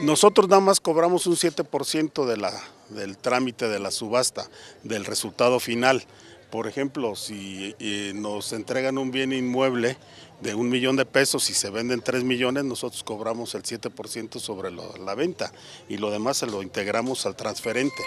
Nosotros nada más cobramos un 7% de la, del trámite de la subasta, del resultado final. Por ejemplo, si eh, nos entregan un bien inmueble de un millón de pesos y se venden tres millones, nosotros cobramos el 7% sobre la venta y lo demás se lo integramos al transferente.